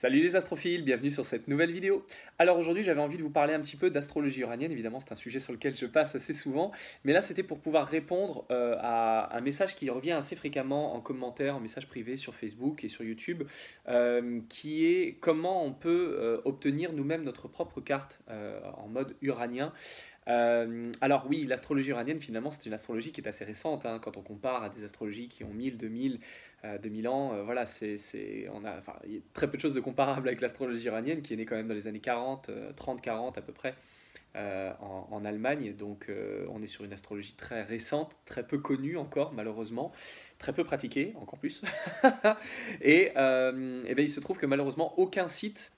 Salut les astrophiles, bienvenue sur cette nouvelle vidéo. Alors aujourd'hui j'avais envie de vous parler un petit peu d'astrologie uranienne, évidemment c'est un sujet sur lequel je passe assez souvent, mais là c'était pour pouvoir répondre euh, à un message qui revient assez fréquemment en commentaire, en message privé sur Facebook et sur YouTube, euh, qui est comment on peut euh, obtenir nous-mêmes notre propre carte en mode uranien. Euh, alors oui, l'astrologie iranienne, finalement, c'est une astrologie qui est assez récente. Hein. quand on compare à des astrologies qui ont 1000, 2000, 2000 ans, euh, voilà, c'est, il y a très peu de choses de comparables avec l'astrologie iranienne, qui est née quand même dans les années 40, 30, 40 à peu près. Euh, en, Allemagne, donc on est sur une astrologie très récente, très peu connue encore malheureusement, très peu pratiquée encore plus. et, eh ben, il se trouve que malheureusement aucun site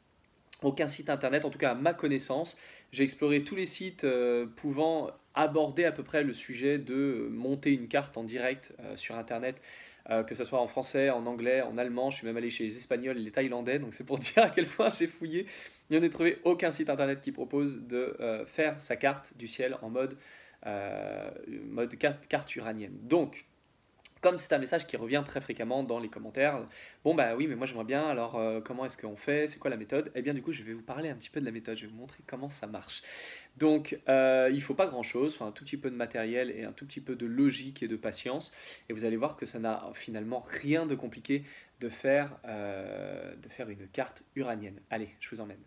aucun site internet, en tout cas à ma connaissance. J'ai exploré tous les sites euh, pouvant aborder à peu près le sujet de monter une carte en direct euh, sur internet, euh, que ce soit en français, en anglais, en allemand. Je suis même allé chez les Espagnols et les Thaïlandais, donc c'est pour dire à quel point j'ai fouillé. il en a trouvé aucun site internet qui propose de faire sa carte du ciel en mode, mode carte, carte uranienne. Donc, comme c'est un message qui revient très fréquemment dans les commentaires, bon bah oui, mais moi j'aimerais bien, alors euh, comment est-ce qu'on fait, c'est quoi la méthode Eh bien du coup, je vais vous parler un petit peu de la méthode, je vais vous montrer comment ça marche. Donc, euh, il faut pas grand-chose, enfin un tout petit peu de matériel et un tout petit peu de logique et de patience, et vous allez voir que ça n'a finalement rien de compliqué de faire, euh, de faire une carte uranienne. Allez, je vous emmène.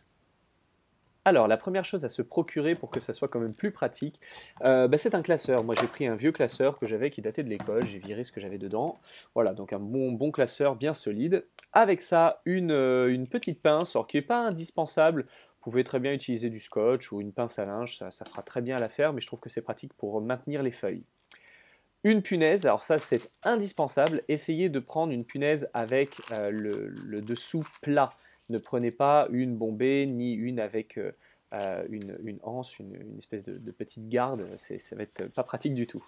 Alors, la première chose à se procurer pour que ça soit quand même plus pratique, euh, bah, c'est un classeur. Moi, j'ai pris un vieux classeur que j'avais qui datait de l'école. J'ai viré ce que j'avais dedans. Voilà, donc un bon, bon classeur bien solide. Avec ça, une, euh, petite pince, alors qui n'est pas indispensable. Vous pouvez très bien utiliser du scotch ou une pince à linge, ça, fera très bien l'affaire, mais je trouve que c'est pratique pour maintenir les feuilles. Une punaise, alors ça c'est indispensable, essayez de prendre une punaise avec euh, le dessous plat ne prenez pas une bombée ni une avec euh, euh, une, anse, une, espèce de, petite garde, ça va être pas pratique du tout.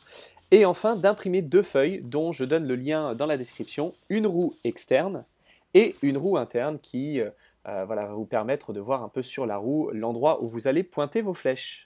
Et enfin, d'imprimer deux feuilles dont je donne le lien dans la description, une roue externe et une roue interne qui euh, voilà, va vous permettre de voir un peu sur la roue l'endroit où vous allez pointer vos flèches.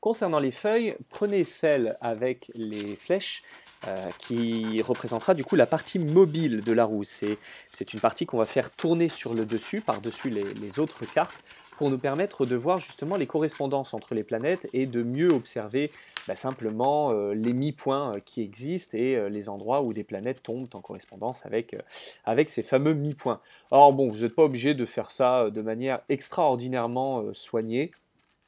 Concernant les feuilles, prenez celle avec les flèches euh, qui représentera du coup la partie mobile de la roue. C'est une partie qu'on va faire tourner sur le dessus, par-dessus les, autres cartes, pour nous permettre de voir justement les correspondances entre les planètes et de mieux observer bah, simplement euh, les mi-points euh, qui existent et les endroits où des planètes tombent en correspondance avec, avec ces fameux mi-points. Or bon, vous n'êtes pas obligé de faire ça de manière extraordinairement soignée,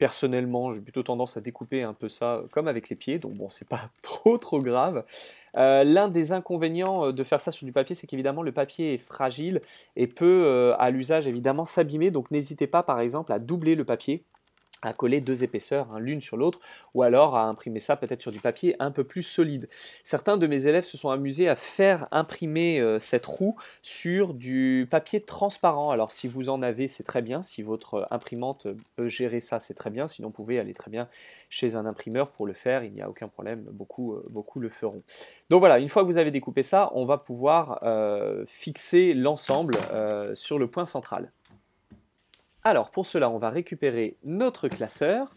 Personnellement, j'ai plutôt tendance à découper un peu ça euh, comme avec les pieds, donc bon, c'est pas trop trop grave. Euh, l'un des inconvénients euh, de faire ça sur du papier, c'est qu'évidemment le papier est fragile et peut à l'usage évidemment s'abîmer, donc n'hésitez pas par exemple à doubler le papier à coller deux épaisseurs, hein, l'une sur l'autre, ou alors à imprimer ça peut-être sur du papier un peu plus solide. Certains de mes élèves se sont amusés à faire imprimer euh, cette roue sur du papier transparent. Alors si vous en avez, c'est très bien. Si votre imprimante peut gérer ça, c'est très bien. Sinon, vous pouvez aller très bien chez un imprimeur pour le faire. Il n'y a aucun problème. Beaucoup, euh, beaucoup le feront. Donc voilà, une fois que vous avez découpé ça, on va pouvoir euh, fixer l'ensemble sur le point central. Alors pour cela, on va récupérer notre classeur.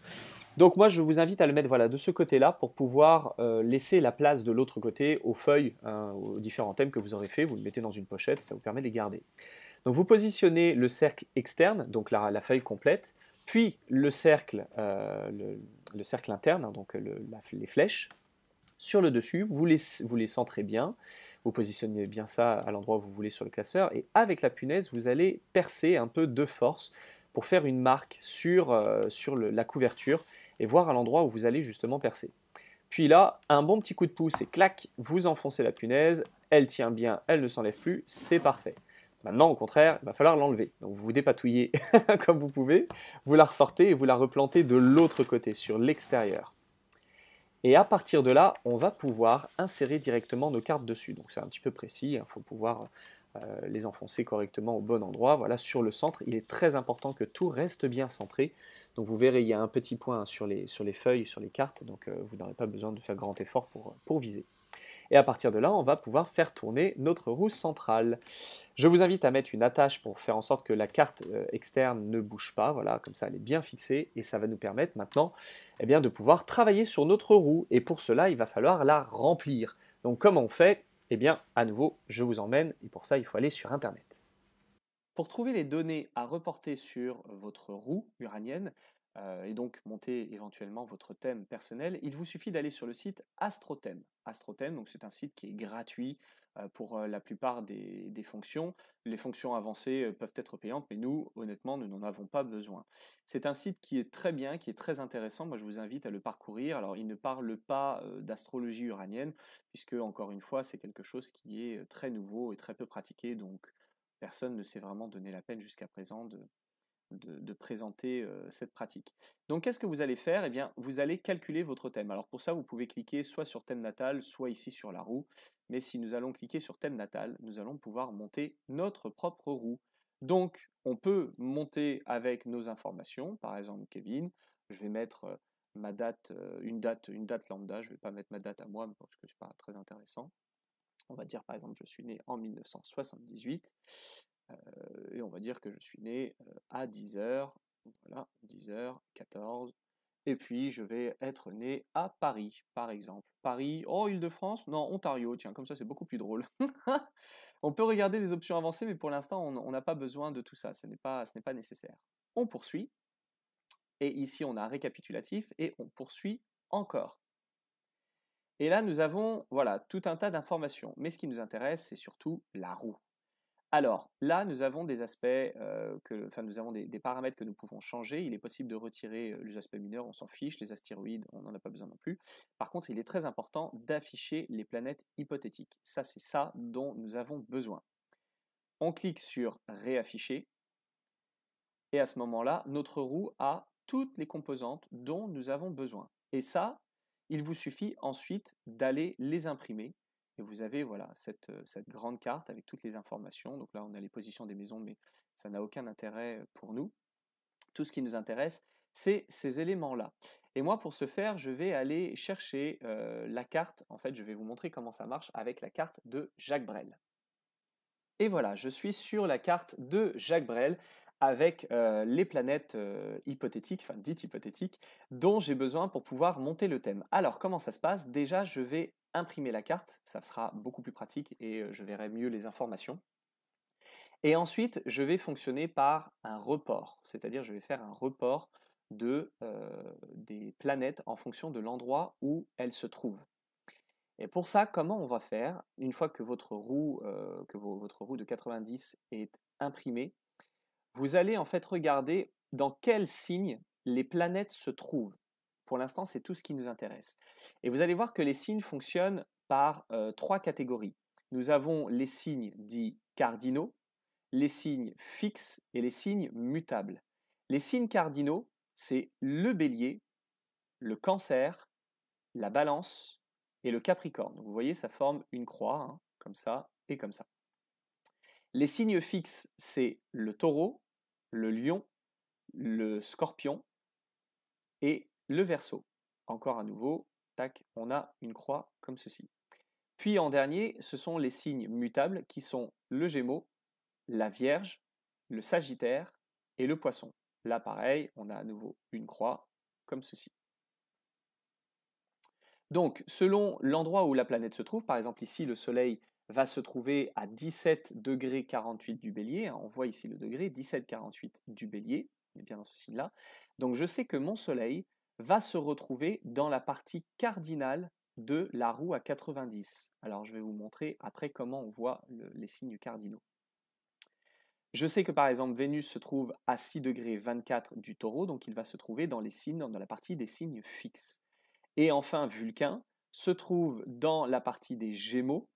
Donc moi, je vous invite à le mettre voilà, de ce côté-là pour pouvoir euh, laisser la place de l'autre côté aux feuilles, euh, aux différents thèmes que vous aurez fait. Vous le mettez dans une pochette, ça vous permet de les garder. Donc vous positionnez le cercle externe, donc la, feuille complète, puis le cercle, euh, le, cercle interne, hein, donc les flèches, sur le dessus, vous les, vous les centrez bien, vous positionnez bien ça à l'endroit où vous voulez sur le classeur, et avec la punaise, vous allez percer un peu de force pour faire une marque sur, euh, sur la couverture et voir à l'endroit où vous allez justement percer. Puis là, un bon petit coup de pouce et clac, vous enfoncez la punaise, elle tient bien, elle ne s'enlève plus, c'est parfait. Maintenant, au contraire, il va falloir l'enlever. Donc vous vous dépatouillez comme vous pouvez, vous la ressortez et vous la replantez de l'autre côté, sur l'extérieur. Et à partir de là, on va pouvoir insérer directement nos cartes dessus. Donc c'est un petit peu précis, il hein, faut pouvoir euh, les enfoncer correctement au bon endroit. Voilà, sur le centre, il est très important que tout reste bien centré. Donc vous verrez, il y a un petit point sur les, sur les feuilles, sur les cartes, donc euh, vous n'aurez pas besoin de faire grand effort pour, pour viser. Et à partir de là, on va pouvoir faire tourner notre roue centrale. Je vous invite à mettre une attache pour faire en sorte que la carte euh, externe ne bouge pas. Voilà, comme ça, elle est bien fixée et ça va nous permettre maintenant eh bien, de pouvoir travailler sur notre roue. Et pour cela, il va falloir la remplir. Donc, comment on fait eh bien, à nouveau, je vous emmène et pour ça, il faut aller sur Internet. Pour trouver les données à reporter sur votre roue uranienne, euh, et donc monter éventuellement votre thème personnel, il vous suffit d'aller sur le site AstroThème. AstroThème, donc c'est un site qui est gratuit euh, pour euh, la plupart des, des, fonctions. Les fonctions avancées peuvent être payantes, mais nous, honnêtement, nous n'en avons pas besoin. C'est un site qui est très bien, qui est très intéressant. Moi, je vous invite à le parcourir. Alors, il ne parle pas d'astrologie uranienne, puisque, encore une fois, c'est quelque chose qui est très nouveau et très peu pratiqué, donc personne ne s'est vraiment donné la peine jusqu'à présent de, de, présenter euh, cette pratique. Donc qu'est-ce que vous allez faire Eh bien, vous allez calculer votre thème. Alors pour ça, vous pouvez cliquer soit sur thème natal, soit ici sur la roue. Mais si nous allons cliquer sur thème natal, nous allons pouvoir monter notre propre roue. Donc on peut monter avec nos informations, par exemple Kevin, je vais mettre euh, ma date, euh, une date, une date lambda, je ne vais pas mettre ma date à moi parce que ce n'est pas très intéressant. On va dire par exemple je suis né en 1978. Euh, et on va dire que je suis né euh, à 10h, voilà, 10h, 14, et puis je vais être né à Paris, par exemple. Paris, oh, Île-de-France, non, Ontario, tiens, comme ça c'est beaucoup plus drôle. on peut regarder les options avancées, mais pour l'instant on n'a pas besoin de tout ça, ce n'est pas, pas nécessaire. On poursuit, et ici on a un récapitulatif, et on poursuit encore. Et là nous avons, voilà, tout un tas d'informations, mais ce qui nous intéresse c'est surtout la roue. Alors là, nous avons des aspects, euh, que, enfin nous avons des, des, paramètres que nous pouvons changer. Il est possible de retirer euh, les aspects mineurs, on s'en fiche. Les astéroïdes, on n'en a pas besoin non plus. Par contre, il est très important d'afficher les planètes hypothétiques. Ça, c'est ça dont nous avons besoin. On clique sur réafficher. Et à ce moment-là, notre roue a toutes les composantes dont nous avons besoin. Et ça, il vous suffit ensuite d'aller les imprimer et vous avez voilà cette, cette grande carte avec toutes les informations. Donc là, on a les positions des maisons, mais ça n'a aucun intérêt pour nous. Tout ce qui nous intéresse, c'est ces éléments-là. Et moi, pour ce faire, je vais aller chercher la carte. En fait, je vais vous montrer comment ça marche avec la carte de Jacques Brel. Et voilà, je suis sur la carte de Jacques Brel avec les planètes hypothétiques, enfin dites hypothétiques, dont j'ai besoin pour pouvoir monter le thème. Alors, comment ça se passe Déjà, je vais imprimer la carte, ça sera beaucoup plus pratique et je verrai mieux les informations. Et ensuite, je vais fonctionner par un report, c'est-à-dire je vais faire un report de, des planètes en fonction de l'endroit où elles se trouvent. Et pour ça, comment on va faire Une fois que votre roue, que votre roue de 90 est imprimée, vous allez en fait regarder dans quel signe les planètes se trouvent. Pour l'instant, c'est tout ce qui nous intéresse. Et vous allez voir que les signes fonctionnent par euh, trois catégories. Nous avons les signes dits cardinaux, les signes fixes et les signes mutables. Les signes cardinaux, c'est le bélier, le cancer, la balance et le capricorne. vous voyez, ça forme une croix, hein, comme ça et comme ça. Les signes fixes, c'est le taureau, le lion, le scorpion et le verso, encore à nouveau, tac, on a une croix comme ceci. Puis en dernier, ce sont les signes mutables qui sont le Gémeaux, la Vierge, le Sagittaire et le Poisson. Là, pareil, on a à nouveau une croix comme ceci. Donc, selon l'endroit où la planète se trouve, par exemple ici, le Soleil va se trouver à 17 degrés 48 du bélier. Hein, on voit ici le degré, 17 48 du bélier, bien dans ce signe-là. Donc je sais que mon Soleil va se retrouver dans la partie cardinale de la roue à 90. Alors je vais vous montrer après comment on voit les signes cardinaux. Je sais que par exemple Vénus se trouve à 6 degrés 24 du taureau, donc il va se trouver dans les signes, dans la partie des signes fixes. Et enfin Vulcain se trouve dans la partie des Gémeaux,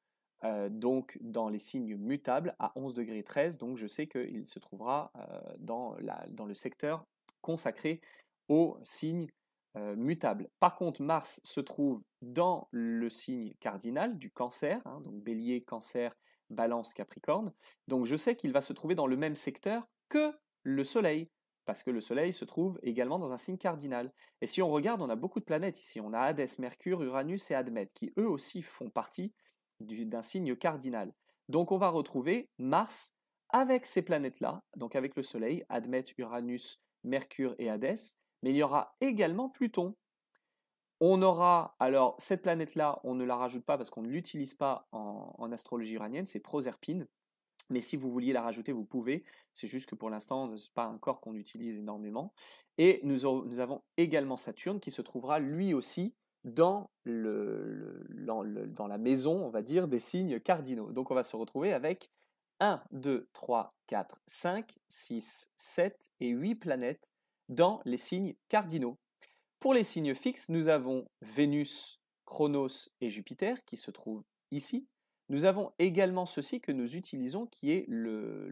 euh, donc dans les signes mutables à 11 degrés 13, donc je sais qu'il se trouvera euh, dans, la, dans le secteur consacré aux signes euh, mutable. Par contre, Mars se trouve dans le signe cardinal du cancer, hein, donc bélier, cancer, balance, capricorne. Donc je sais qu'il va se trouver dans le même secteur que le Soleil, parce que le Soleil se trouve également dans un signe cardinal. Et si on regarde, on a beaucoup de planètes ici. On a Hadès, Mercure, Uranus et Admet, qui eux aussi font partie d'un signe cardinal. Donc on va retrouver Mars avec ces planètes-là, donc avec le Soleil, Admet, Uranus, Mercure et Hadès, mais il y aura également Pluton. On aura, alors cette planète-là, on ne la rajoute pas parce qu'on ne l'utilise pas en, astrologie iranienne, c'est Proserpine. Mais si vous vouliez la rajouter, vous pouvez. C'est juste que pour l'instant, ce n'est pas un corps qu'on utilise énormément. Et nous, avons également Saturne qui se trouvera lui aussi dans, dans, dans, la maison, on va dire, des signes cardinaux. Donc on va se retrouver avec 1, 2, 3, 4, 5, 6, 7 et 8 planètes dans les signes cardinaux. Pour les signes fixes, nous avons Vénus, Chronos et Jupiter qui se trouvent ici. Nous avons également ceci que nous utilisons qui est le,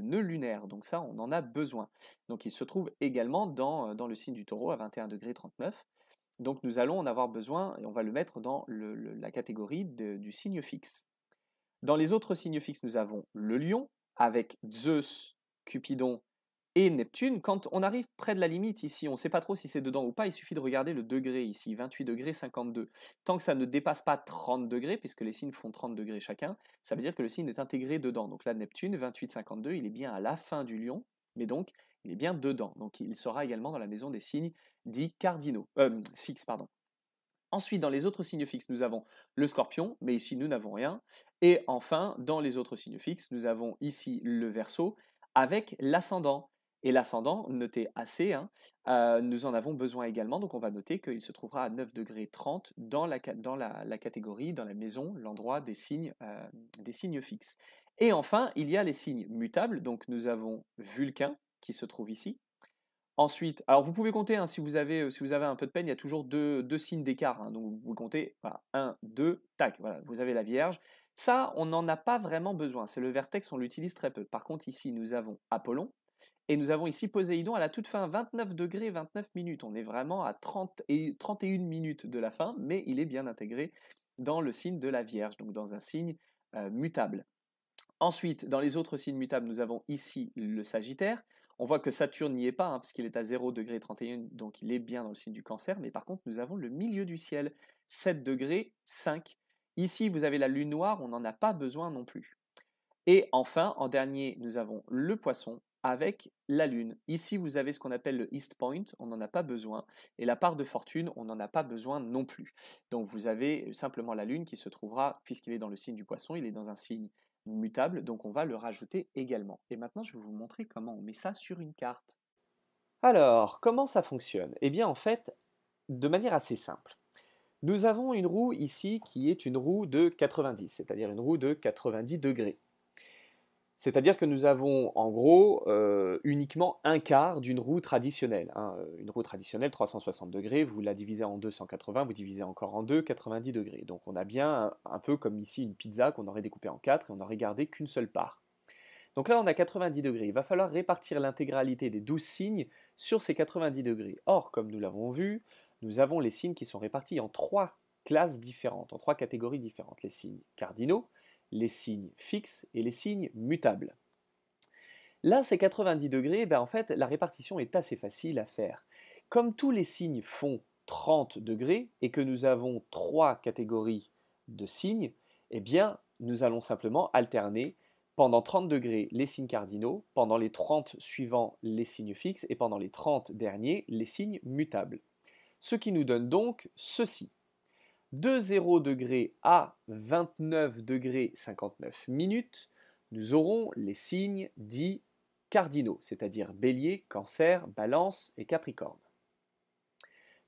nœud lunaire, donc ça on en a besoin. Donc il se trouve également dans, euh, le signe du taureau à 21 degrés 39. Donc nous allons en avoir besoin et on va le mettre dans la catégorie du signe fixe. Dans les autres signes fixes, nous avons le lion avec Zeus, Cupidon et Neptune, quand on arrive près de la limite ici, on ne sait pas trop si c'est dedans ou pas, il suffit de regarder le degré ici, 28 degrés 52. Tant que ça ne dépasse pas 30 degrés, puisque les signes font 30 degrés chacun, ça veut dire que le signe est intégré dedans. Donc là, Neptune, 28 52, il est bien à la fin du lion, mais donc il est bien dedans. Donc il sera également dans la maison des signes dits cardinaux, euh, fixes, pardon. Ensuite, dans les autres signes fixes, nous avons le scorpion, mais ici nous n'avons rien. Et enfin, dans les autres signes fixes, nous avons ici le verso avec l'ascendant. Et l'ascendant, noté AC, hein, euh, nous en avons besoin également, donc on va noter qu'il se trouvera à 9 degrés 30 dans la, dans la, catégorie, dans la maison, l'endroit des signes, euh, des signes fixes. Et enfin, il y a les signes mutables, donc nous avons Vulcain qui se trouve ici. Ensuite, alors vous pouvez compter, hein, si, vous avez, euh, si vous avez un peu de peine, il y a toujours deux, signes d'écart, hein. donc vous comptez 1, 2, tac, voilà, vous avez la Vierge. Ça, on n'en a pas vraiment besoin, c'est le vertex, on l'utilise très peu. Par contre, ici, nous avons Apollon, et nous avons ici Poséidon à la toute fin, 29 degrés, 29 minutes. On est vraiment à 30 et 31 minutes de la fin, mais il est bien intégré dans le signe de la Vierge, donc dans un signe euh, mutable. Ensuite, dans les autres signes mutables, nous avons ici le Sagittaire. On voit que Saturne n'y est pas, hein, puisqu'il parce est à 0 degré 31, donc il est bien dans le signe du cancer. Mais par contre, nous avons le milieu du ciel, 7 degrés 5. Ici, vous avez la lune noire, on n'en a pas besoin non plus. Et enfin, en dernier, nous avons le poisson avec la Lune. Ici, vous avez ce qu'on appelle le East Point, on n'en a pas besoin, et la part de fortune, on n'en a pas besoin non plus. Donc vous avez simplement la Lune qui se trouvera, puisqu'il est dans le signe du poisson, il est dans un signe mutable, donc on va le rajouter également. Et maintenant, je vais vous montrer comment on met ça sur une carte. Alors, comment ça fonctionne Eh bien, en fait, de manière assez simple. Nous avons une roue ici qui est une roue de 90, c'est-à-dire une roue de 90 degrés. C'est-à-dire que nous avons en gros euh, uniquement un quart d'une roue traditionnelle. Hein. Une roue traditionnelle, 360 degrés, vous la divisez en 280, vous divisez encore en 2, 90 degrés. Donc on a bien un, peu comme ici une pizza qu'on aurait découpée en 4 et on n'aurait gardé qu'une seule part. Donc là on a 90 degrés, il va falloir répartir l'intégralité des 12 signes sur ces 90 degrés. Or, comme nous l'avons vu, nous avons les signes qui sont répartis en trois classes différentes, en trois catégories différentes. Les signes cardinaux, les signes fixes et les signes mutables. Là, c'est 90 degrés, ben, en fait, la répartition est assez facile à faire. Comme tous les signes font 30 degrés et que nous avons trois catégories de signes, eh bien, nous allons simplement alterner pendant 30 degrés les signes cardinaux, pendant les 30 suivants les signes fixes et pendant les 30 derniers les signes mutables. Ce qui nous donne donc ceci de 0 degré à 29 degrés 59 minutes, nous aurons les signes dits cardinaux, c'est-à-dire bélier, cancer, balance et capricorne.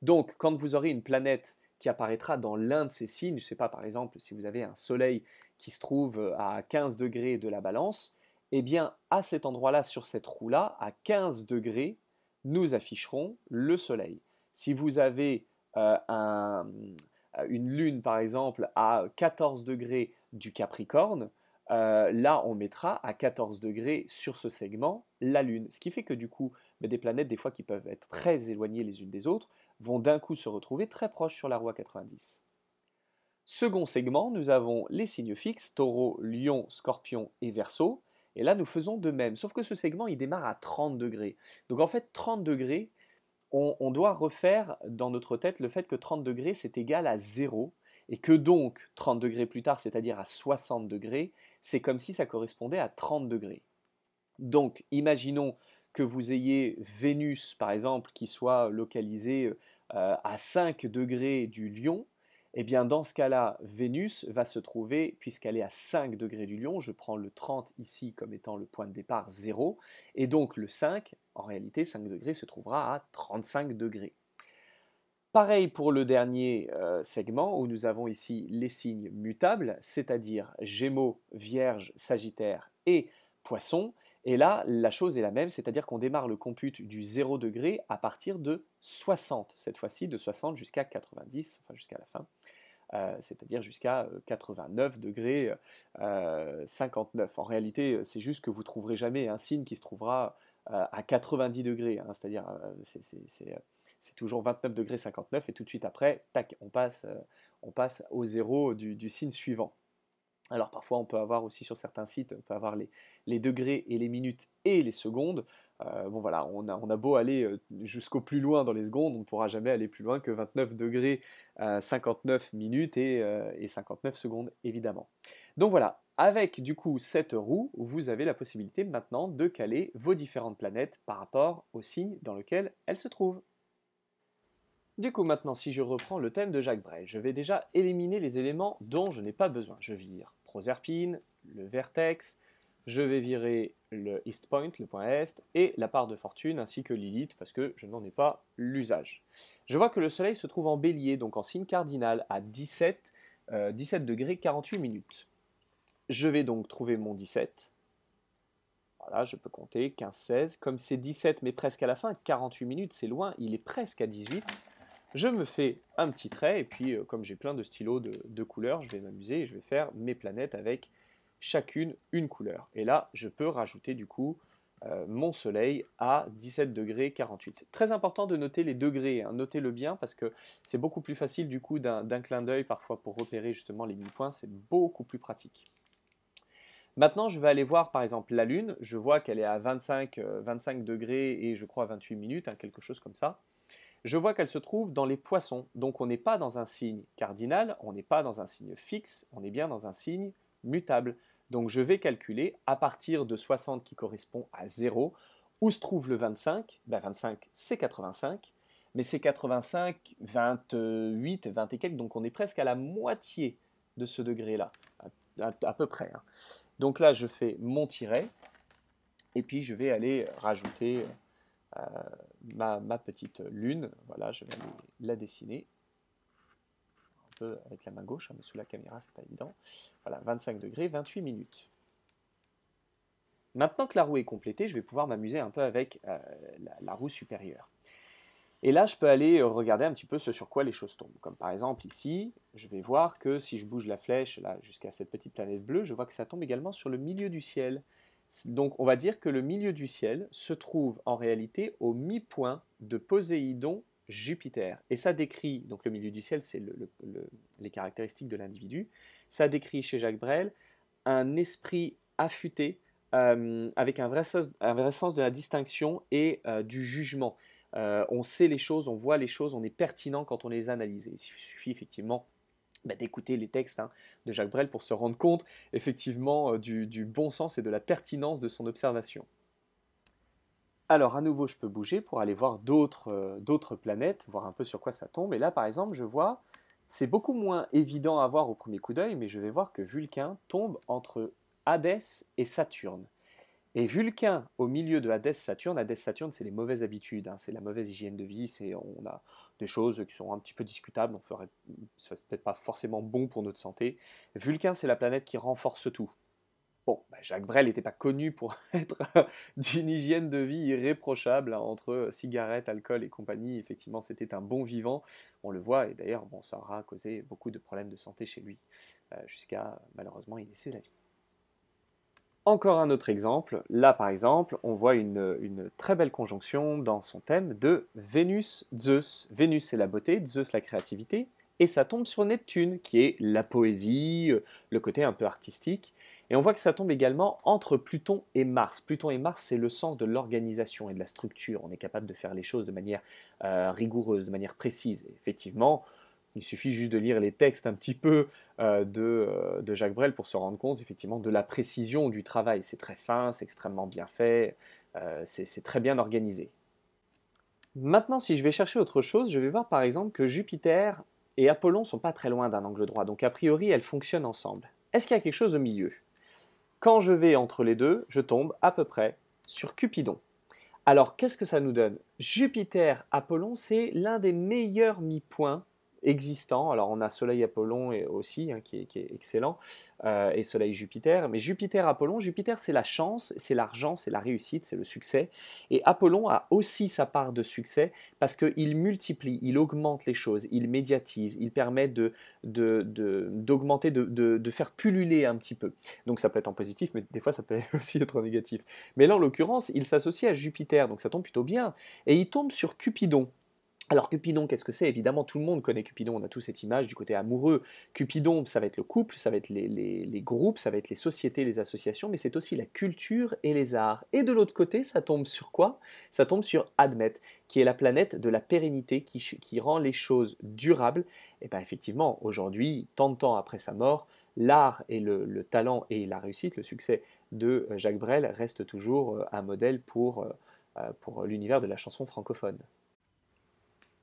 Donc, quand vous aurez une planète qui apparaîtra dans l'un de ces signes, je ne sais pas par exemple si vous avez un soleil qui se trouve à 15 degrés de la balance, eh bien à cet endroit-là, sur cette roue-là, à 15 degrés, nous afficherons le soleil. Si vous avez euh, un, euh, une lune, par exemple, à 14 degrés du Capricorne, euh, là, on mettra à 14 degrés sur ce segment la Lune. Ce qui fait que du coup, bah, des planètes, des fois qui peuvent être très éloignées les unes des autres, vont d'un coup se retrouver très proches sur la roue 90. Second segment, nous avons les signes fixes, taureau, lion, scorpion et verso. Et là, nous faisons de même, sauf que ce segment, il démarre à 30 degrés. Donc en fait, 30 degrés, on, doit refaire dans notre tête le fait que 30 degrés, c'est égal à 0 et que donc 30 degrés plus tard, c'est-à-dire à 60 degrés, c'est comme si ça correspondait à 30 degrés. Donc imaginons que vous ayez Vénus, par exemple, qui soit localisée euh, à 5 degrés du lion, eh bien dans ce cas-là, Vénus va se trouver, puisqu'elle est à 5 degrés du lion, je prends le 30 ici comme étant le point de départ 0, et donc le 5, en réalité 5 degrés se trouvera à 35 degrés. Pareil pour le dernier euh, segment où nous avons ici les signes mutables, c'est-à-dire Gémeaux, Vierge, Sagittaire et Poissons. Et là, la chose est la même, c'est-à-dire qu'on démarre le compute du 0 degré à partir de 60, cette fois-ci de 60 jusqu'à 90, enfin jusqu'à la fin, euh, c'est-à-dire jusqu'à 89 euh, degrés 59. Euh, en réalité, c'est juste que vous ne trouverez jamais un signe qui se trouvera à 90 degrés, hein, c'est-à-dire c'est toujours 29 degrés 59 et tout de suite après, tac, on passe, on passe au 0 du signe suivant. Alors parfois on peut avoir aussi sur certains sites, on peut avoir les, degrés et les minutes et les secondes. Euh, bon voilà, on a, beau aller euh, jusqu'au plus loin dans les secondes, on ne pourra jamais aller plus loin que 29 degrés, 59 euh, minutes et, et 59 secondes évidemment. Donc voilà, avec du coup cette roue, vous avez la possibilité maintenant de caler vos différentes planètes par rapport au signe dans lequel elles se trouvent. Du coup, maintenant, si je reprends le thème de Jacques Brel, je vais déjà éliminer les éléments dont je n'ai pas besoin. Je vire Proserpine, le vertex, je vais virer le East Point, le point Est, et la part de fortune, ainsi que Lilith, parce que je n'en ai pas l'usage. Je vois que le Soleil se trouve en bélier, donc en signe cardinal, à 17, euh, degrés 48 minutes. Je vais donc trouver mon 17. Voilà, je peux compter 15, 16. Comme c'est 17, mais presque à la fin, 48 minutes, c'est loin, il est presque à 18. Je me fais un petit trait, et puis euh, comme j'ai plein de stylos de, couleurs, je vais m'amuser et je vais faire mes planètes avec chacune une couleur. Et là, je peux rajouter du coup euh, mon soleil à 17 degrés 48. Très important de noter les degrés, hein. notez-le bien parce que c'est beaucoup plus facile du coup d'un clin d'œil parfois pour repérer justement les mille points c'est beaucoup plus pratique. Maintenant, je vais aller voir par exemple la Lune, je vois qu'elle est à 25, euh, degrés et je crois à 28 minutes, hein, quelque chose comme ça. Je vois qu'elle se trouve dans les poissons, donc on n'est pas dans un signe cardinal, on n'est pas dans un signe fixe, on est bien dans un signe mutable. Donc je vais calculer à partir de 60 qui correspond à 0, où se trouve le 25 ben 25 c'est 85, mais c'est 85, 28, 20 et quelques, donc on est presque à la moitié de ce degré-là, à, peu près. Hein. Donc là je fais mon tiret, et puis je vais aller rajouter euh, ma, petite lune. Voilà, je vais la dessiner. Un peu avec la main gauche, hein, mais sous la caméra, c'est pas évident. Voilà, 25 degrés, 28 minutes. Maintenant que la roue est complétée, je vais pouvoir m'amuser un peu avec euh, la, la, roue supérieure. Et là, je peux aller regarder un petit peu ce sur quoi les choses tombent. Comme par exemple ici, je vais voir que si je bouge la flèche là jusqu'à cette petite planète bleue, je vois que ça tombe également sur le milieu du ciel. Donc on va dire que le milieu du ciel se trouve en réalité au mi-point de Poséidon Jupiter. Et ça décrit, donc le milieu du ciel, c'est les caractéristiques de l'individu, ça décrit chez Jacques Brel un esprit affûté, euh, avec un vrai, sens, un vrai, sens, de la distinction et euh, du jugement. Euh, on sait les choses, on voit les choses, on est pertinent quand on les analyse. Il suffit effectivement bah, d'écouter les textes hein, de Jacques Brel pour se rendre compte effectivement euh, du, bon sens et de la pertinence de son observation. Alors à nouveau, je peux bouger pour aller voir euh, d'autres planètes, voir un peu sur quoi ça tombe. Et là, par exemple, je vois, c'est beaucoup moins évident à voir au premier coup d'œil, mais je vais voir que Vulcain tombe entre Hadès et Saturne. Et Vulcain, au milieu de Hades Saturne, Hadès Saturne, c'est les mauvaises habitudes, hein. c'est la mauvaise hygiène de vie, c'est on a des choses qui sont un petit peu discutables, on ferait, peut-être pas forcément bon pour notre santé. Vulcain, c'est la planète qui renforce tout. Bon, bah, Jacques Brel n'était pas connu pour être d'une hygiène de vie irréprochable hein, entre cigarettes, alcool et compagnie. Effectivement, c'était un bon vivant, on le voit, et d'ailleurs, bon, ça aura causé beaucoup de problèmes de santé chez lui, euh, jusqu'à malheureusement il laissait la vie. Encore un autre exemple, là par exemple, on voit une, très belle conjonction dans son thème de Vénus-Zeus. Vénus, c'est la beauté, Zeus la créativité, et ça tombe sur Neptune, qui est la poésie, euh, le côté un peu artistique. Et on voit que ça tombe également entre Pluton et Mars. Pluton et Mars, c'est le sens de l'organisation et de la structure. On est capable de faire les choses de manière euh, rigoureuse, de manière précise. effectivement, il suffit juste de lire les textes un petit peu euh, euh, de, Jacques Brel pour se rendre compte effectivement de la précision du travail. C'est très fin, c'est extrêmement bien fait, euh, c'est très bien organisé. Maintenant, si je vais chercher autre chose, je vais voir par exemple que Jupiter et Apollon sont pas très loin d'un angle droit, donc a priori elles fonctionnent ensemble. Est-ce qu'il y a quelque chose au milieu Quand je vais entre les deux, je tombe à peu près sur Cupidon. Alors qu'est-ce que ça nous donne Jupiter-Apollon, c'est l'un des meilleurs mi-points existant. Alors on a Soleil Apollon et aussi, hein, qui, est, excellent, euh, et Soleil Jupiter. Mais Jupiter Apollon, Jupiter c'est la chance, c'est l'argent, c'est la réussite, c'est le succès. Et Apollon a aussi sa part de succès parce qu'il multiplie, il augmente les choses, il médiatise, il permet de, d'augmenter, de, de, faire pulluler un petit peu. Donc ça peut être en positif, mais des fois ça peut aussi être en négatif. Mais là en l'occurrence, il s'associe à Jupiter, donc ça tombe plutôt bien. Et il tombe sur Cupidon. Alors Cupidon, qu'est-ce que c'est Évidemment, tout le monde connaît Cupidon, on a tous cette image du côté amoureux. Cupidon, ça va être le couple, ça va être les, groupes, ça va être les sociétés, les associations, mais c'est aussi la culture et les arts. Et de l'autre côté, ça tombe sur quoi Ça tombe sur Admet, qui est la planète de la pérennité, qui, rend les choses durables. Et eh bien effectivement, aujourd'hui, tant de temps après sa mort, l'art et le, talent et la réussite, le succès de euh, Jacques Brel reste toujours euh, un modèle euh, pour l'univers de la chanson francophone.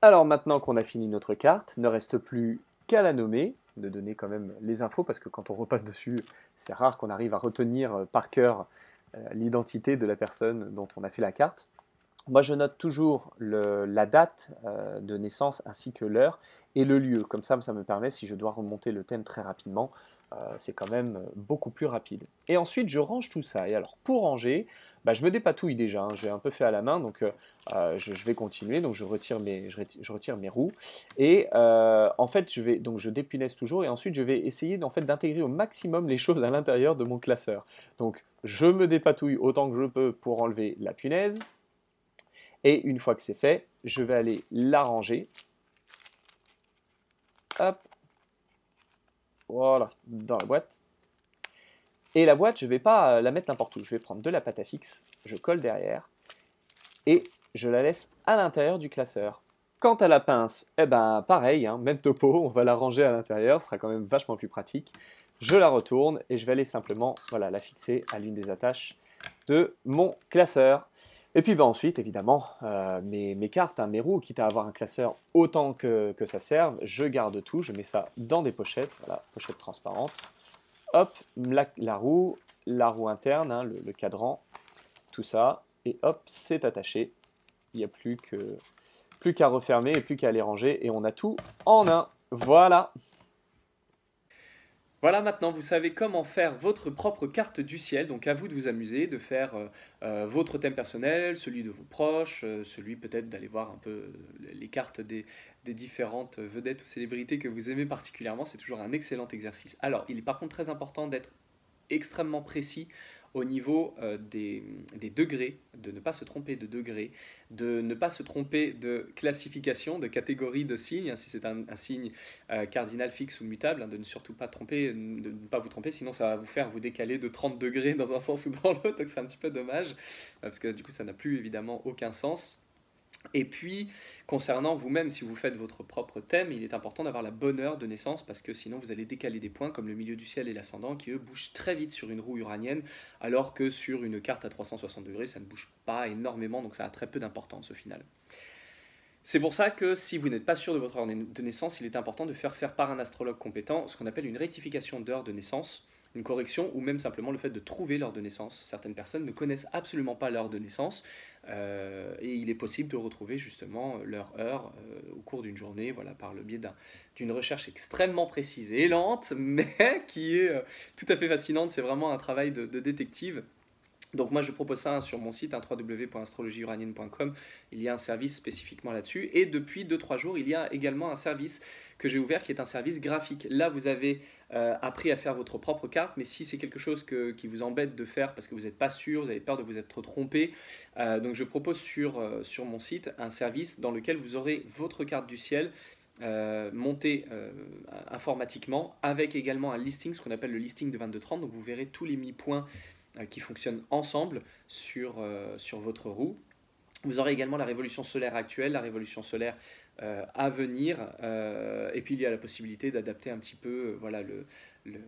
Alors maintenant qu'on a fini notre carte, ne reste plus qu'à la nommer, de donner quand même les infos, parce que quand on repasse dessus, c'est rare qu'on arrive à retenir par cœur euh, l'identité de la personne dont on a fait la carte. Moi, je note toujours la date euh, de naissance ainsi que l'heure et le lieu. Comme ça, ça me permet, si je dois remonter le thème très rapidement, euh, c'est quand même beaucoup plus rapide. Et ensuite, je range tout ça. Et alors, pour ranger, bah, je me dépatouille déjà. Hein. J'ai un peu fait à la main, donc euh, je, vais continuer. Donc, je retire mes, roues. Et en fait, je vais donc je dépunaise toujours. Et ensuite, je vais essayer d'intégrer au maximum les choses à l'intérieur de mon classeur. Donc, je me dépatouille autant que je peux pour enlever la punaise. Et une fois que c'est fait, je vais aller l'arranger. Hop. Voilà, dans la boîte. Et la boîte, je ne vais pas la mettre n'importe où. Je vais prendre de la pâte à fixe, je colle derrière et je la laisse à l'intérieur du classeur. Quant à la pince, eh ben pareil, hein, même topo, on va la ranger à l'intérieur, ce sera quand même vachement plus pratique. Je la retourne et je vais aller simplement voilà, la fixer à l'une des attaches de mon classeur. Et puis ben, ensuite, évidemment, euh, mes, cartes, hein, mes roues, quitte à avoir un classeur autant que, ça serve, je garde tout, je mets ça dans des pochettes, voilà, pochette transparente. Hop, la, roue, la roue interne, hein, le, cadran, tout ça, et hop, c'est attaché. Il n'y a plus que plus qu'à refermer et plus qu'à les ranger, et on a tout en un. Voilà voilà, maintenant vous savez comment faire votre propre carte du ciel, donc à vous de vous amuser, de faire euh, euh, votre thème personnel, celui de vos proches, euh, celui peut-être d'aller voir un peu les cartes des, différentes vedettes ou célébrités que vous aimez particulièrement, c'est toujours un excellent exercice. Alors, il est par contre très important d'être extrêmement précis au niveau euh, des, degrés, de ne pas se tromper de degrés, de ne pas se tromper de classification, de catégorie de signes, hein, si c'est un, signe euh, cardinal fixe ou mutable, hein, de ne surtout pas, tromper, pas vous tromper, sinon ça va vous faire vous décaler de 30 degrés dans un sens ou dans l'autre, donc c'est un petit peu dommage, euh, parce que du coup ça n'a plus évidemment aucun sens. Et puis, concernant vous-même, si vous faites votre propre thème, il est important d'avoir la bonne heure de naissance parce que sinon vous allez décaler des points comme le milieu du ciel et l'ascendant qui eux bougent très vite sur une roue uranienne alors que sur une carte à 360 degrés ça ne bouge pas énormément donc ça a très peu d'importance au final. C'est pour ça que si vous n'êtes pas sûr de votre heure de naissance, il est important de faire faire par un astrologue compétent ce qu'on appelle une rectification d'heure de naissance une correction ou même simplement le fait de trouver l'heure de naissance. Certaines personnes ne connaissent absolument pas l'heure de naissance euh, et il est possible de retrouver justement leur heure euh, au cours d'une journée voilà, par le biais d'une recherche extrêmement précise et lente mais qui est euh, tout à fait fascinante. C'est vraiment un travail de détective. Donc moi je propose ça sur mon site hein, il y a un service spécifiquement là-dessus et depuis 2-3 jours il y a également un service que j'ai ouvert qui est un service graphique. Là vous avez euh, appris à faire votre propre carte mais si c'est quelque chose qui vous embête de faire parce que vous n'êtes pas sûr, vous avez peur de vous être trompé, euh, donc je propose sur, euh, sur mon site un service dans lequel vous aurez votre carte du ciel montée informatiquement avec également un listing, ce qu'on appelle le listing de 22-30. Donc vous verrez tous les mi-points euh, qui fonctionnent ensemble sur, euh, sur votre roue. Vous aurez également la révolution solaire actuelle, la révolution solaire euh, à venir, et puis il y a la possibilité d'adapter un petit peu voilà, le, le,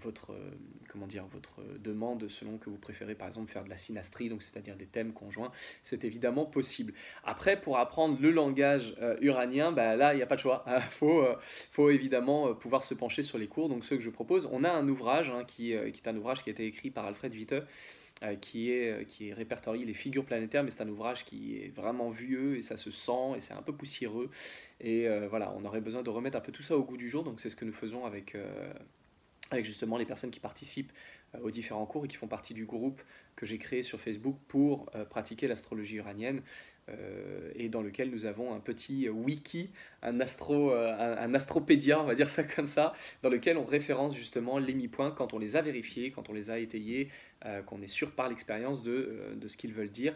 votre, comment dire, votre demande selon que vous préférez par exemple faire de la synastrie, donc c'est-à-dire des thèmes conjoints, c'est évidemment possible. Après, pour apprendre le langage euh, uranien, bah, là, il n'y a pas de choix. Il ah, faut, euh, faut évidemment euh, pouvoir se pencher sur les cours, donc ceux que je propose. On a un ouvrage hein, qui, qui, est un ouvrage qui a été écrit par Alfred Witte. Qui, est, qui répertorie les figures planétaires, mais c'est un ouvrage qui est vraiment vieux et ça se sent et c'est un peu poussiéreux. Et voilà, on aurait besoin de remettre un peu tout ça au goût du jour, donc c'est ce que nous faisons avec, avec justement les personnes qui participent euh, aux différents cours et qui font partie du groupe que j'ai créé sur Facebook pour euh, pratiquer l'astrologie uranienne euh, et dans lequel nous avons un petit wiki, un, astro, un, astropédia, on va dire ça comme ça, dans lequel on référence justement les mi-points quand on les a vérifiés, quand on les a étayés, qu'on est sûr par l'expérience de, de ce qu'ils veulent dire.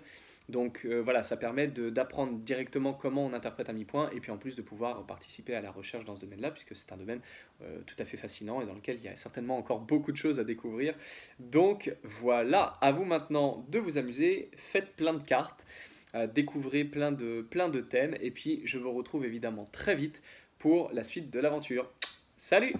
Donc euh, voilà, ça permet d'apprendre directement comment on interprète un mi-point et puis en plus de pouvoir participer à la recherche dans ce domaine-là, puisque c'est un domaine euh, tout à fait fascinant et dans lequel il y a certainement encore beaucoup de choses à découvrir. Donc voilà, à vous maintenant de vous amuser, faites plein de cartes, euh, découvrez plein de, plein de thèmes et puis je vous retrouve évidemment très vite pour la suite de l'aventure. Salut